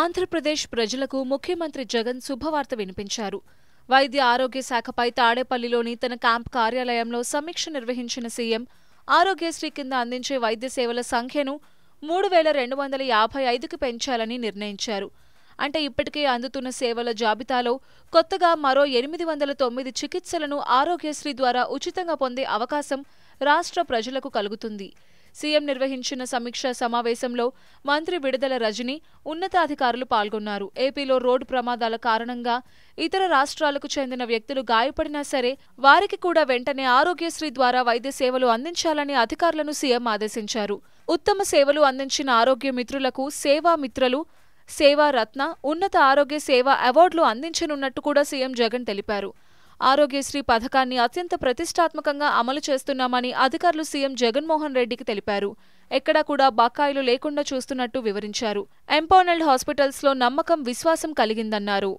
ఆంధ్రప్రదేశ్ ప్రజలకు ముఖ్యమంత్రి జగన్ శుభవార్త వినిపించారు వైద్య ఆరోగ్య శాఖపై తాడేపల్లిలోని తన క్యాంప్ కార్యాలయంలో సమీక్ష నిర్వహించిన సీఎం ఆరోగ్యశ్రీ కింద అందించే వైద్య సేవల సంఖ్యను మూడు వేల రెండు వందల యాభై ఐదుకు పెంచాలని నిర్ణయించారు అంటే ఇప్పటికే అందుతున్న సేవల జాబితాలో కొత్తగా మరో ఎనిమిది వందల తొమ్మిది చికిత్సలను ఆరోగ్యశ్రీ ద్వారా ఉచితంగా పొందే అవకాశం రాష్ట్ర ప్రజలకు కలుగుతుంది సీఎం నిర్వహించిన సమీక్షా సమావేశంలో మంత్రి విడుదల రజని ఉన్నతాధికారులు పాల్గొన్నారు ఏపీలో రోడ్డు ప్రమాదాల కారణంగా ఇతర రాష్ట్రాలకు చెందిన వ్యక్తులు గాయపడినా సరే వారికి కూడా వెంటనే ఆరోగ్యశ్రీ ద్వారా వైద్య సేవలు అందించాలని అధికారులను సీఎం ఆదేశించారు ఉత్తమ సేవలు అందించిన ఆరోగ్య మిత్రులకు సేవా మిత్రలు సేవారత్న ఉన్నత ఆరోగ్య సేవ అవార్డులు అందించనున్నట్టు కూడా సీఎం జగన్ తెలిపారు ఆరోగ్యశ్రీ పథకాన్ని అత్యంత ప్రతిష్టాత్మకంగా అమలు చేస్తున్నామని అధికారులు సీఎం జగన్మోహన్ రెడ్డికి తెలిపారు ఎక్కడా కూడా బకాయిలు లేకుండా చూస్తున్నట్టు వివరించారు ఎంపోనల్డ్ హాస్పిటల్స్లో నమ్మకం విశ్వాసం కలిగిందన్నారు